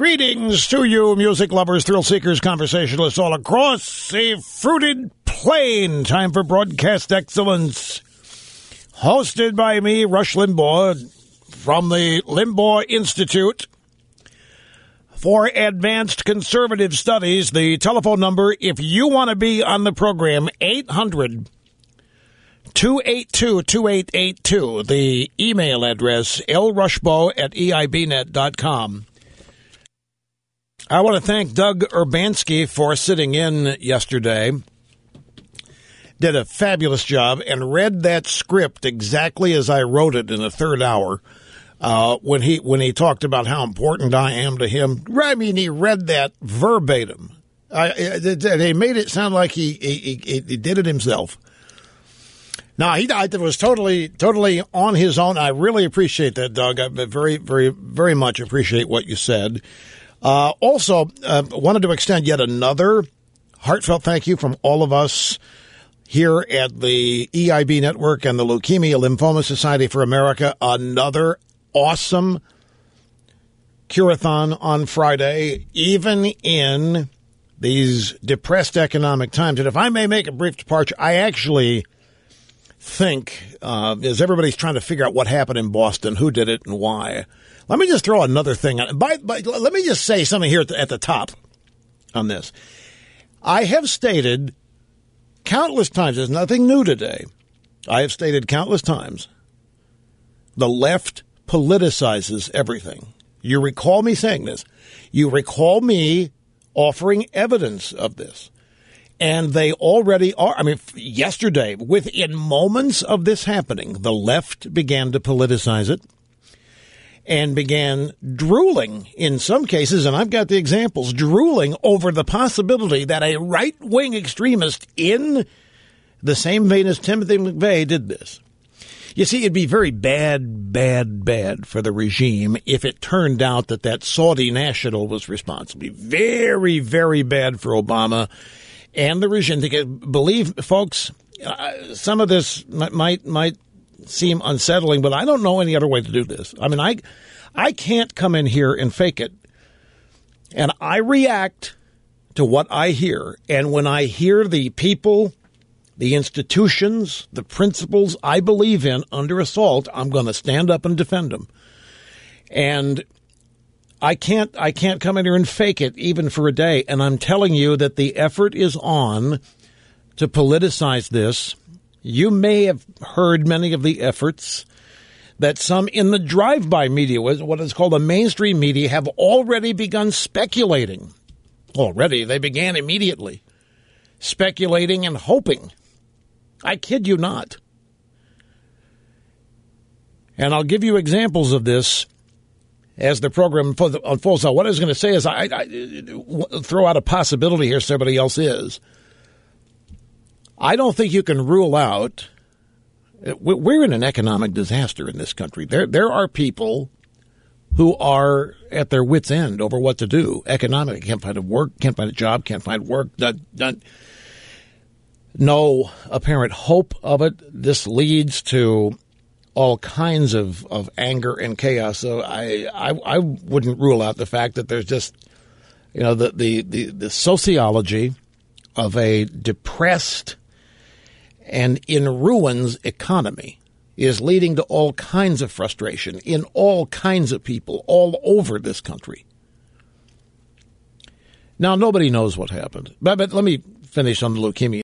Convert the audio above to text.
Greetings to you, music lovers, thrill seekers, conversationalists all across the fruited plain. Time for broadcast excellence. Hosted by me, Rush Limbaugh, from the Limbaugh Institute for Advanced Conservative Studies. The telephone number, if you want to be on the program, 800 282 2882. The email address, lrushbow at eibnet.com. I want to thank Doug Urbanski for sitting in yesterday. Did a fabulous job and read that script exactly as I wrote it in the third hour. Uh, when he when he talked about how important I am to him, I mean, he read that verbatim. I, they made it sound like he he, he, he did it himself. Now he I was totally totally on his own. I really appreciate that, Doug. I very very very much appreciate what you said. Uh, also, uh, wanted to extend yet another heartfelt thank you from all of us here at the EIB Network and the Leukemia Lymphoma Society for America. Another awesome curathon on Friday, even in these depressed economic times. And if I may make a brief departure, I actually think uh, is everybody's trying to figure out what happened in Boston, who did it, and why. Let me just throw another thing. by, by, let me just say something here at the, at the top on this. I have stated countless times, there's nothing new today. I have stated countless times the left politicizes everything. You recall me saying this. You recall me offering evidence of this. And they already are. I mean, yesterday, within moments of this happening, the left began to politicize it and began drooling in some cases, and I've got the examples, drooling over the possibility that a right wing extremist in the same vein as Timothy McVeigh did this. You see, it'd be very bad, bad, bad for the regime if it turned out that that Saudi national was responsible. Very, very bad for Obama and the regime. To believe, folks, uh, some of this might might seem unsettling, but I don't know any other way to do this. I mean, I I can't come in here and fake it, and I react to what I hear, and when I hear the people. The institutions, the principles I believe in under assault, I'm going to stand up and defend them. And I can't I can't come in here and fake it even for a day. And I'm telling you that the effort is on to politicize this. You may have heard many of the efforts that some in the drive-by media, what is called the mainstream media, have already begun speculating. Already, they began immediately speculating and hoping. I kid you not. And I'll give you examples of this as the program unfolds. Now, what I was going to say is I, I throw out a possibility here. Somebody else is. I don't think you can rule out. We're in an economic disaster in this country. There, there are people who are at their wits' end over what to do. Economically, can't find a work, can't find a job, can't find work. Done, No apparent hope of it. This leads to all kinds of, of anger and chaos. So I, I, I wouldn't rule out the fact that there's just you know the the, the, the sociology of a depressed and in ruins economy is leading to all kinds of frustration in all kinds of people all over this country. Now, nobody knows what happened, but, but let me finish on the leukemia.